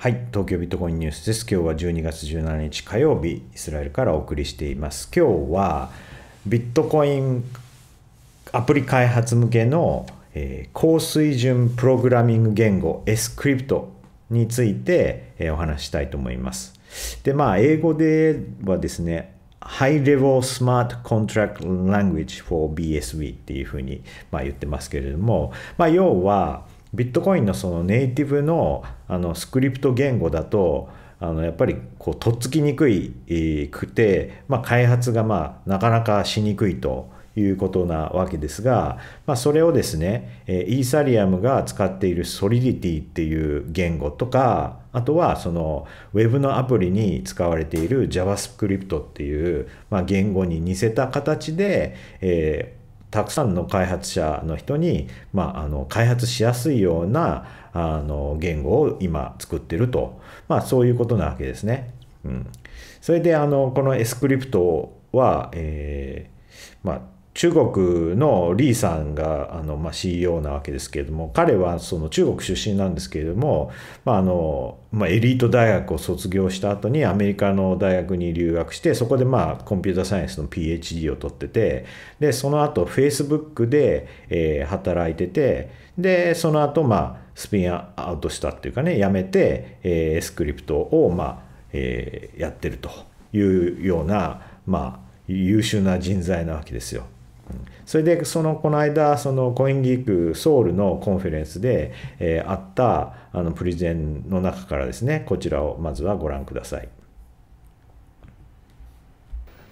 はい、東京ビットコインニュースです。今日は12月17日火曜日、イスラエルからお送りしています。今日はビットコインアプリ開発向けの、えー、高水準プログラミング言語 s クリプトについて、えー、お話したいと思います。で、まあ、英語ではですね、ハイレボ l スマートコン a r ク Contract Language for BSV っていうふうに、まあ、言ってますけれども、まあ、要は、ビットコインのそのネイティブのあのスクリプト言語だとあのやっぱりこうとっつきにくいくて、まあ、開発がまあなかなかしにくいということなわけですが、まあ、それをですねイーサリアムが使っているソリディティっていう言語とかあとはそのブのアプリに使われている JavaScript っていう、まあ、言語に似せた形で、えー、たくさんの開発者の人に、まあ、あの開発しやすいようなあの言語を今作ってると、まあ、そういうことなわけですね。うん、それであのこのエスクリプトは、えーまあ中国のリーさんがあの、まあ、CEO なわけですけれども彼はその中国出身なんですけれども、まああのまあ、エリート大学を卒業した後にアメリカの大学に留学してそこで、まあ、コンピューターサイエンスの PhD を取っててでその後 Facebook で、えー、働いててでその後、まあスピンアウトしたっていうかねやめて、えー、スクリプトを、まあえー、やってるというような、まあ、優秀な人材なわけですよ。それでそのこの間そのコインギークソウルのコンフェレンスで、えー、あったあのプレゼンの中からですねこちらをまずはご覧ください。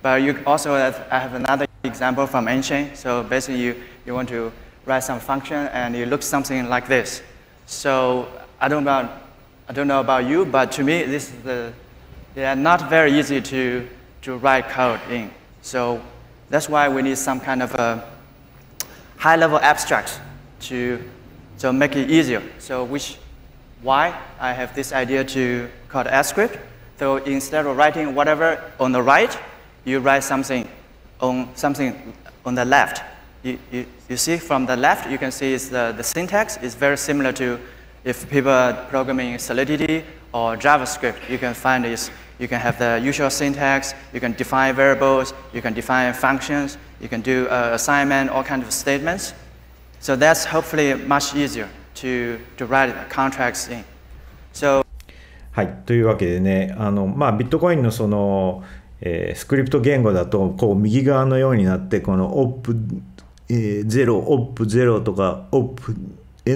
But you also have another example from Enchain. So basically you, you want to write some function and you look something like this. So I don't know, I don't know about you, but to me this is the, they are not very easy to, to write code in. So That's why we need some kind of a high-level abstract to, to make it easier. So which, why I have this idea to call it script. So instead of writing whatever on the right, you write something on something on the left. You, you, you see from the left, you can see it's the, the syntax is very similar to if people are programming Solidity or JavaScript, you can find it's You can have the usual syntax. You can define variables. You can define functions. You can do uh, assignment, all kinds of statements. So that's hopefully much easier to, to write contracts in. So はい、というわけでね、あのまあ、ビットコインのその、えー、スクリプト言語だとこう右側のようになってこの o プ0えー、プ p 0とか o プ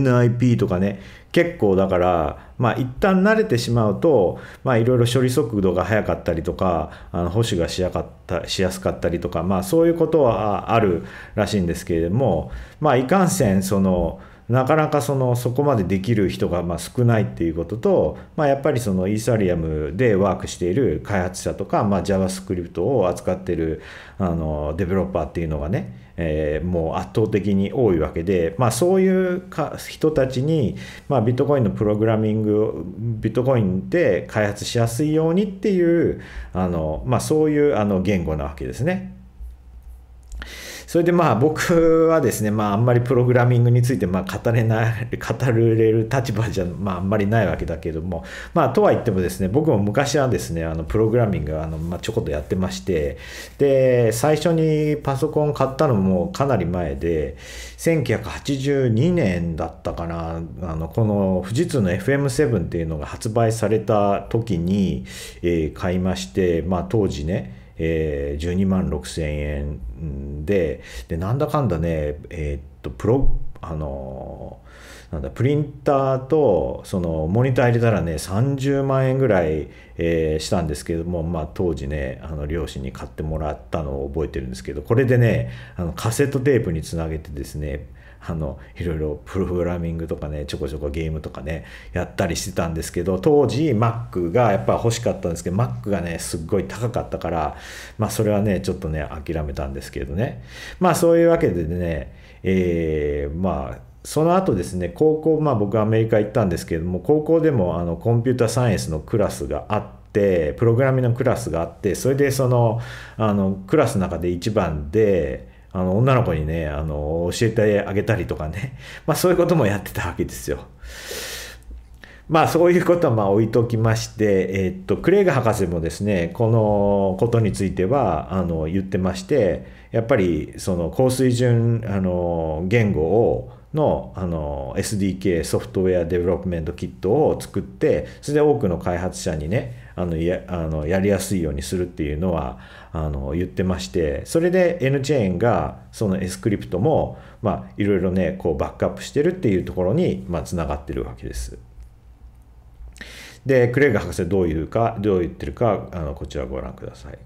NIP とかね結構だからまあ一旦慣れてしまうとまあいろいろ処理速度が速かったりとかあの保守がしやかったしやすかったりとかまあそういうことはあるらしいんですけれどもまあいかんせんそのなかなかそのそこまでできる人がま少ないっていうことと、まあ、やっぱりそのイーサリアムでワークしている開発者とか、まあ、JavaScript を扱っているあのデベロッパーっていうのがねえー、もう圧倒的に多いわけで、まあ、そういうか人たちに、まあ、ビットコインのプログラミングをビットコインで開発しやすいようにっていうあの、まあ、そういうあの言語なわけですね。それでまあ僕はですね、まあ、あんまりプログラミングについてまあ語れない語れる立場じゃ、まあ、あんまりないわけだけども、まあ、とはいってもですね僕も昔はですねあのプログラミングあの、まあ、ちょこっとやってましてで最初にパソコン買ったのもかなり前で1982年だったかなあのこの富士通の FM7 っていうのが発売された時に、えー、買いまして、まあ、当時ねえー、12万6千円ででなんだかんだね、えー、っとプロあのなんだプリンターとそのモニター入れたらね30万円ぐらい、えー、したんですけども、まあ、当時ねあの両親に買ってもらったのを覚えてるんですけどこれでねあのカセットテープにつなげてですねあのいろいろプログラミングとかねちょこちょこゲームとかねやったりしてたんですけど当時 Mac がやっぱ欲しかったんですけど Mac がねすっごい高かったからまあそれはねちょっとね諦めたんですけどねまあそういうわけでねえー、まあその後ですね高校まあ僕アメリカ行ったんですけども高校でもあのコンピュータサイエンスのクラスがあってプログラミングのクラスがあってそれでそのあのクラスの中で一番であの、女の子にね、あの、教えてあげたりとかね。まあそういうこともやってたわけですよ。まあそういうことはまあ置いときまして、えー、っと、クレイグ博士もですね、このことについては、あの、言ってまして、やっぱり、その、高水準、あの、言語を、のあの SDK ソフトウェアデベロップメントキットを作ってそれで多くの開発者にねあのやあのやりやすいようにするっていうのはあの言ってましてそれで N チェーンがその S クリプトもまあいろいろねこうバックアップしてるっていうところにまあつながってるわけです。でクレイグ博士どういうかどう言ってるかあのこちらご覧ください。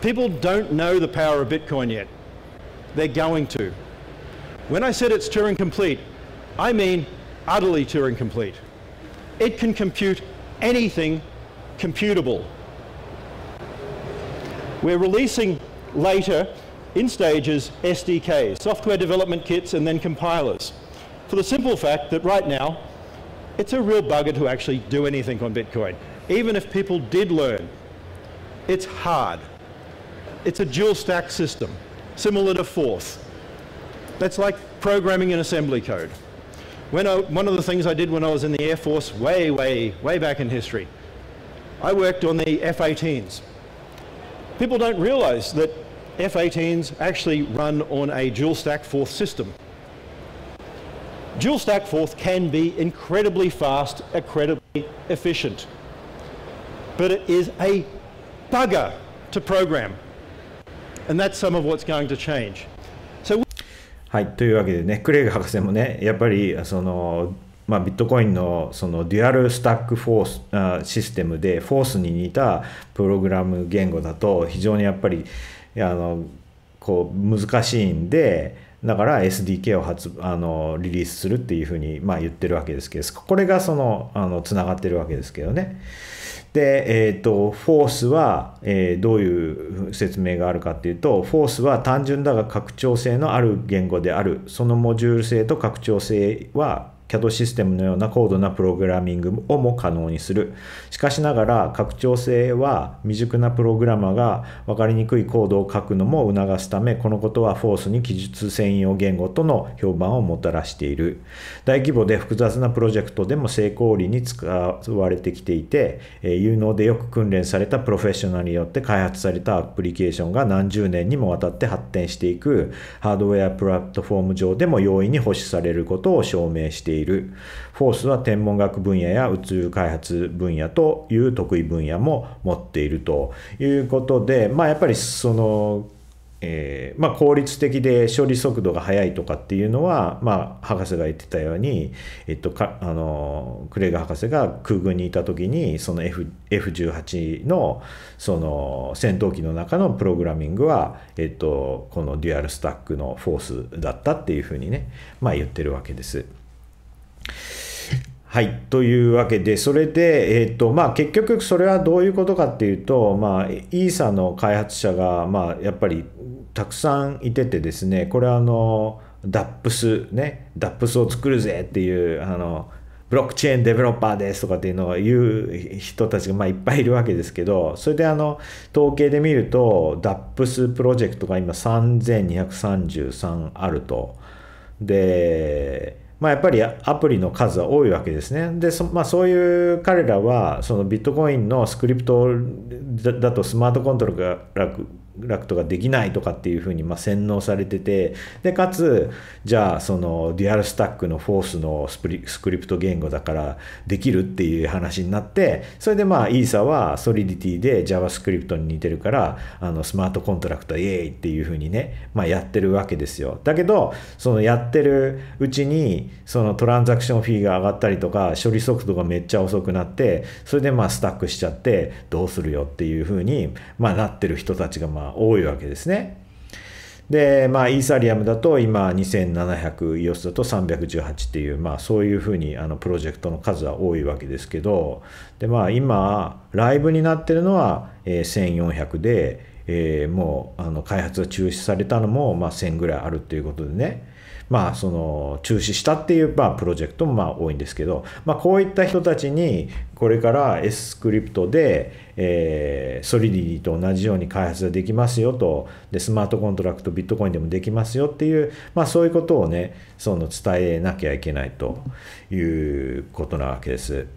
People don't know the power of Bitcoin yet. They're going to. When I said it's Turing complete, I mean utterly Turing complete. It can compute anything computable. We're releasing later in stages SDKs, software development kits and then compilers. For the simple fact that right now, it's a real bugger to actually do anything on Bitcoin. Even if people did learn, it's hard it's a dual stack system, similar to fourth. That's like programming in assembly code. When I, one of the things I did when I was in the Air Force way, way, way back in history, I worked on the F-18s. People don't realize that F-18s actually run on a dual stack fourth system. Dual stack fourth can be incredibly fast, incredibly efficient, but it is a bugger to program. And that's some of what's going to change. はい、というわけでね、クレイグ博士もね、やっぱりその、まあ、ビットコインのそのデュアルスタックフォースあシステムで、フォースに似たプログラム言語だと、非常にやっぱりあのこう難しいんで、だから SDK を発あのリリースするっていうふうに、まあ、言ってるわけですけど、これがその、あの、つながってるわけですけどね。で、えっ、ー、と、フォースは、えー、どういう説明があるかっていうと、フォースは単純だが拡張性のある言語である。そのモジュール性と拡張性は CAD システムのような高度なプログラミングをも可能にする。しかしながら拡張性は未熟なプログラマーが分かりにくいコードを書くのも促すため、このことはフォースに記述専用言語との評判をもたらしている。大規模で複雑なプロジェクトでも成功裏に使われてきていて、有能でよく訓練されたプロフェッショナルによって開発されたアプリケーションが何十年にもわたって発展していくハードウェアプラットフォーム上でも容易に保守されることを証明している。いるフォースは天文学分野や宇宙開発分野という得意分野も持っているということでまあやっぱりそのえーまあ、効率的で処理速度が速いとかっていうのは、まあ、博士が言ってたように、えっと、かあのクレイグ博士が空軍にいた時にその F F18 のその戦闘機の中のプログラミングは、えっと、このデュアルスタックのフォースだったっていうふうにね、まあ、言ってるわけです。はい。というわけで、それで、えっ、ー、と、まあ、結局、それはどういうことかっていうと、まあ、イーサの開発者が、まあ、やっぱりたくさんいててですね、これはあの、DAPS ね、DAPS を作るぜっていう、あの、ブロックチェーンデベロッパーですとかっていうのを言う人たちがまあいっぱいいるわけですけど、それであの、統計で見ると、DAPS プロジェクトが今3233あると。で、まあ、やっぱりアプリの数は多いわけですね。で、そまあ、そういう彼らは、そのビットコインのスクリプトだとスマートコントロールが楽とかできないとかっていうふうにま洗脳されててでかつじゃあそのデュアルスタックのフォースのスクリプト言語だからできるっていう話になってそれでまあイーサはソリディティで JavaScript に似てるからあのスマートコントラクトイエーイっていうふうにね、まあ、やってるわけですよだけどそのやってるうちにそのトランザクションフィーが上がったりとか処理速度がめっちゃ遅くなってそれでまあスタックしちゃってどうするよっていうふうに、まなってる人たちがまあ多いわけですね。で、まあ、イーサリアムだと今2700、EOS だと318っていう、まあ、そういうふうにあのプロジェクトの数は多いわけですけど、で、まあ、今、ライブになってるのは、え1400で、えー、もうあの開発が中止されたのも、まあ、1000ぐらいあるっていうことでね、まあ、その中止したっていう、まあ、プロジェクトもまあ多いんですけど、まあ、こういった人たちにこれから S スクリプトで、えー、ソリディと同じように開発ができますよとでスマートコントラクトビットコインでもできますよっていう、まあ、そういうことをねその伝えなきゃいけないということなわけです。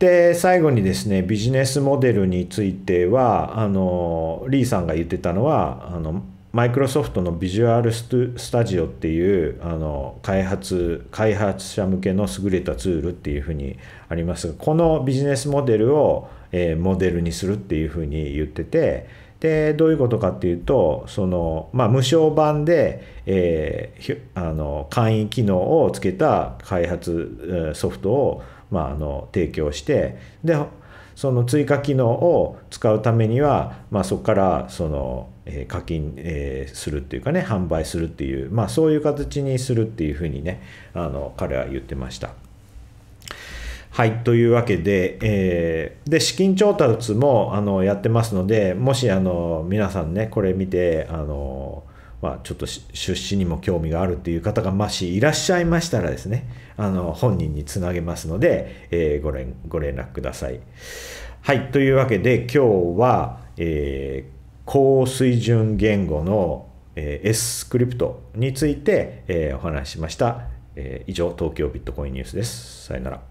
で最後にですねビジネスモデルについてはあのリーさんが言ってたのはあのマイクロソフトのビジュアルスタジオっていうあの開発開発者向けの優れたツールっていうふうにありますがこのビジネスモデルを、えー、モデルにするっていうふうに言っててでどういうことかっていうとその、まあ、無償版で、えー、あの簡易機能をつけた開発ソフトを、まあ、あの提供してでその追加機能を使うためには、まあ、そこからその、え課金、えするっていうかね販売するっていう、まあ、そういう形にするっていうふうにねあの彼は言ってました。はい、というわけで、えー、で資金調達もあのやってますのでもしあの皆さんねこれ見てあのまあ、ちょっと出資にも興味があるっていう方がもしいらっしゃいましたらですね、あの、本人につなげますので、えー、ご連ご連絡ください。はい、というわけで今日は、えー、高水準言語の、え S スクリプトについて、えー、お話ししました。えー、以上、東京ビットコインニュースです。さよなら。